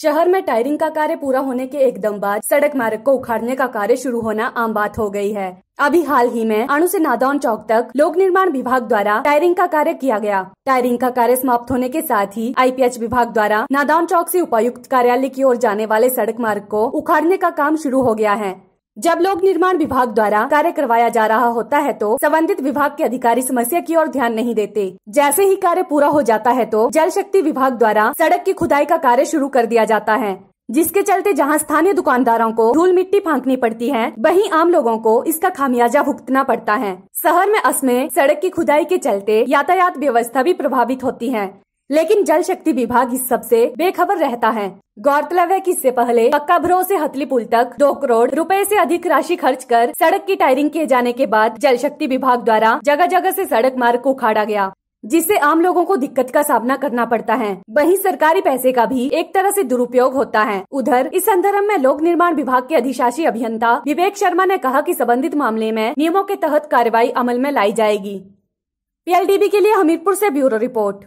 शहर में टायरिंग का कार्य पूरा होने के एकदम बाद सड़क मार्ग को उखाड़ने का कार्य शुरू होना आम बात हो गई है अभी हाल ही में अणु से नादौन चौक तक लोक निर्माण विभाग द्वारा टायरिंग का कार्य किया गया टायरिंग का कार्य समाप्त होने के साथ ही आईपीएच विभाग द्वारा नादौन चौक से उपायुक्त कार्यालय की ओर जाने वाले सड़क मार्ग को उखाड़ने का काम शुरू हो गया है जब लोक निर्माण विभाग द्वारा कार्य करवाया जा रहा होता है तो संबंधित विभाग के अधिकारी समस्या की ओर ध्यान नहीं देते जैसे ही कार्य पूरा हो जाता है तो जल शक्ति विभाग द्वारा सड़क की खुदाई का कार्य शुरू कर दिया जाता है जिसके चलते जहां स्थानीय दुकानदारों को धूल मिट्टी फांकनी पड़ती है वहीं आम लोगों को इसका खामियाजा भुगतना पड़ता है शहर में असमे सड़क की खुदाई के चलते यातायात व्यवस्था भी प्रभावित होती है लेकिन जल शक्ति विभाग इस सब से बेखबर रहता है गौरतलब है कि इससे पहले पक्का भरो से हथली पुल तक दो करोड़ रुपए से अधिक राशि खर्च कर सड़क की टायरिंग किए जाने के बाद जल शक्ति विभाग द्वारा जगह जगह से सड़क मार्ग को उखाड़ा गया जिससे आम लोगों को दिक्कत का सामना करना पड़ता है वहीं सरकारी पैसे का भी एक तरह से दुरुपयोग होता है उधर इस संदर्भ में लोक निर्माण विभाग के अधिशासी अभियंता विवेक शर्मा ने कहा कि संबंधित मामले में नियमों के तहत कार्रवाई अमल में लाई जाएगी पीएलडीबी के लिए हमीरपुर से ब्यूरो रिपोर्ट